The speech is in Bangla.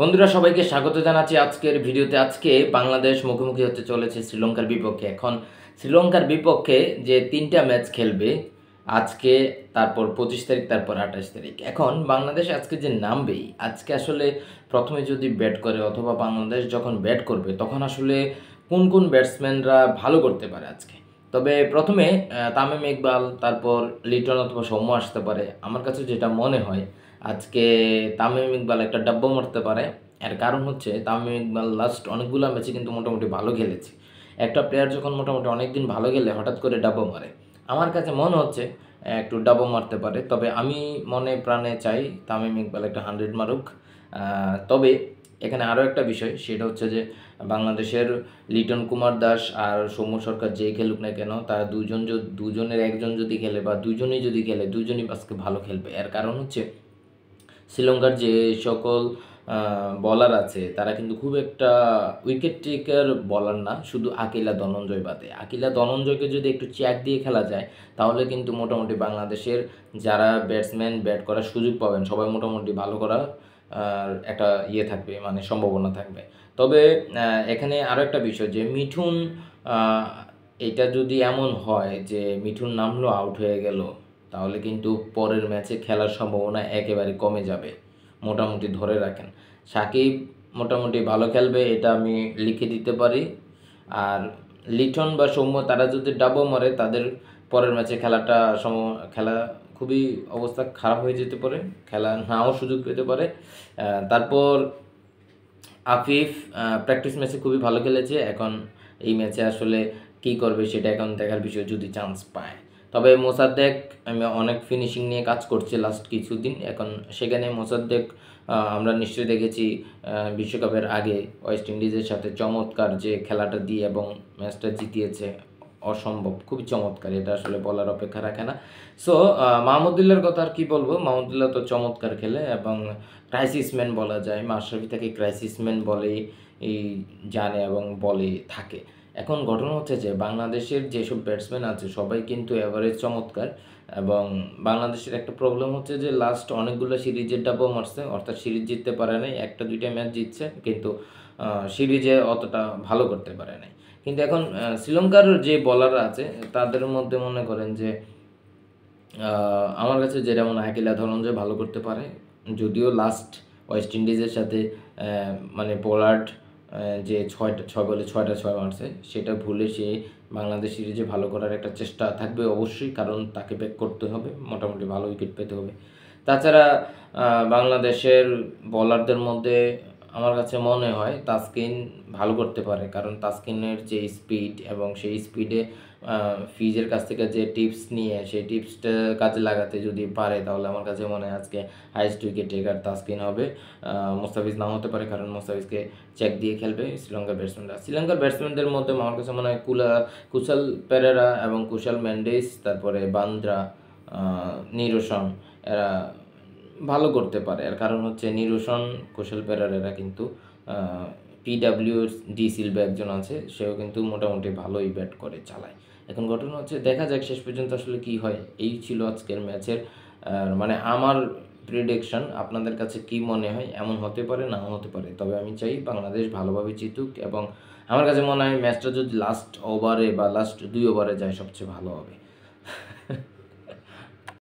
বন্ধুরা সবাইকে স্বাগত জানাচ্ছি আজকের ভিডিওতে আজকে বাংলাদেশ মুখোমুখি হতে চলেছে শ্রীলঙ্কার বিপক্ষে এখন শ্রীলঙ্কার বিপক্ষে যে তিনটা ম্যাচ খেলবে আজকে তারপর পঁচিশ তারিখ তারপর আঠাশ তারিখ এখন বাংলাদেশ আজকে যে নামবেই আজকে আসলে প্রথমে যদি ব্যাট করে অথবা বাংলাদেশ যখন ব্যাট করবে তখন আসলে কোন কোন ব্যাটসম্যানরা ভালো করতে পারে আজকে তবে প্রথমে তামিম ইকবাল তারপর লিটন অথবা সৌম্য আসতে পারে আমার কাছে যেটা মনে হয় আজকে তামিম ইকবাল একটা ডাব্বো মারতে পারে এর কারণ হচ্ছে তামিম ইকবাল লাস্ট অনেকগুলো ম্যাচে কিন্তু মোটামুটি ভালো খেলেছে একটা প্লেয়ার যখন মোটামুটি অনেকদিন ভালো খেলে হঠাৎ করে ডাব্বা মারে আমার কাছে মনে হচ্ছে একটু ডাবো মারতে পারে তবে আমি মনে প্রাণে চাই তামিম ইকবাল একটা হান্ড্রেড মারুক তবে এখানে আরও একটা বিষয় সেটা হচ্ছে যে বাংলাদেশের লিটন কুমার দাস আর সৌম্য সরকার যেই খেলুক না কেন তারা দুজন দুজনের একজন যদি খেলে বা দুজনেই যদি খেলে দুজনই আজকে ভালো খেলবে এর কারণ হচ্ছে শ্রীলঙ্কার যে সকল বলার আছে তারা কিন্তু খুব একটা উইকেট টেকার বলার না শুধু আকিলা ধনঞ্জয় বাদে আকিলা ধনঞ্জয়কে যদি একটু চ্যাক দিয়ে খেলা যায় তাহলে কিন্তু মোটামুটি বাংলাদেশের যারা ব্যাটসম্যান ব্যাট করার সুযোগ পাবেন সবাই মোটামুটি ভালো করার একটা ইয়ে থাকবে মানে সম্ভাবনা থাকবে তবে এখানে আরও একটা বিষয় যে মিঠুন এটা যদি এমন হয় যে মিঠুন নামলো আউট হয়ে গেল তাহলে কিন্তু পরের ম্যাচে খেলার সম্ভাবনা একেবারে কমে যাবে মোটামুটি ধরে রাখেন সাকিব মোটামুটি ভালো খেলবে এটা আমি লিখে দিতে পারি আর লিটন বা সৌম্য তারা যদি ডাবো মারে তাদের পরের ম্যাচে খেলাটা সম খেলা খুবই অবস্থা খারাপ হয়ে যেতে পারে খেলা নাও সুযোগ পেতে পারে তারপর আফিফ প্র্যাকটিস ম্যাচে খুবই ভালো খেলেছে এখন এই ম্যাচে আসলে কী করবে সেটা এখন দেখার বিষয়ে যদি চান্স পায় তবে মোসাদ্দেক আমি অনেক ফিনিশিং নিয়ে কাজ করছি লাস্ট কিছুদিন এখন সেখানে মোসাদ্দেক আমরা নিশ্চয়ই দেখেছি বিশ্বকাপের আগে ওয়েস্ট ইন্ডিজের সাথে চমৎকার যে খেলাটা দিয়ে এবং ম্যাচটা জিতিয়েছে অসম্ভব খুবই চমৎকার এটা আসলে বলার অপেক্ষা রাখে না সো মাহমুদুল্লার কথা আর কী বলবো মাহমুদুল্লাহ তো চমৎকার খেলে এবং ক্রাইসিসম্যান বলা যায় মাশরাফি তাকে ক্রাইসিসম্যান বলেই জানে এবং বলে থাকে এখন ঘটনা হচ্ছে যে বাংলাদেশের যেসব ব্যাটসম্যান আছে সবাই কিন্তু অ্যাভারেজ চমৎকার এবং বাংলাদেশের একটা প্রবলেম হচ্ছে যে লাস্ট অনেকগুলো সিরিজের ডাবও মারছে অর্থাৎ সিরিজ জিততে পারে নাই একটা দুইটা ম্যাচ জিতছে কিন্তু সিরিজে অতটা ভালো করতে পারে নাই কিন্তু এখন শ্রীলঙ্কার যে বলার আছে তাদের মধ্যে মনে করেন যে আমার কাছে যেটা মনে হয় কিলা ধরন যে ভালো করতে পারে যদিও লাস্ট ওয়েস্ট ইন্ডিজের সাথে মানে পোলার্ড যে ছয়টা ছয় বলে ছয়টা ছয় মারছে সেটা ভুলে সে বাংলাদেশ সিরিজে ভালো করার একটা চেষ্টা থাকবে অবশ্যই কারণ তাকে ব্যাক করতে হবে মোটামুটি ভালো উইকেট পেতে হবে তাছাড়া বাংলাদেশের বলারদের মধ্যে আমার কাছে মনে হয় তাস্কিন ভালো করতে পারে কারণ তাস্কিনের যে স্পিড এবং সেই স্পিডে ফিজের কাছ থেকে যে টিপস নিয়ে সেই টিপসটা কাজে লাগাতে যদি পারে তাহলে আমার কাছে মনে হয় আজকে হাইস্ট উইকেট টেকার তাস্কিন হবে মোস্তাফিজ নাও হতে পারে কারণ মোস্তাফিজকে চেক দিয়ে খেলবে শ্রীলঙ্কার ব্যাটসম্যানরা শ্রীলঙ্কার ব্যাটসম্যানদের মধ্যে আমার কাছে মনে হয় কুলা কুশাল পেরেরা এবং কুশাল ম্যান্ডেস তারপরে বান্দ্রা নিরসন এরা ভালো করতে পারে আর কারণ হচ্ছে নিরূষণ কৌশল প্যারারেরা কিন্তু পিডাব্লিউ ডি সিলভা একজন আছে সেও কিন্তু মোটামুটি ভালোই ব্যাট করে চালায় এখন ঘটনা হচ্ছে দেখা যাক শেষ পর্যন্ত আসলে কি হয় এই ছিল আজকের ম্যাচের মানে আমার প্রিডিকশন আপনাদের কাছে কি মনে হয় এমন হতে পারে নাও হতে পারে তবে আমি চাই বাংলাদেশ ভালোভাবে জিতুক এবং আমার কাছে মনে হয় ম্যাচটা যদি লাস্ট ওভারে বা লাস্ট দুই ওভারে যায় সবচেয়ে ভালো হবে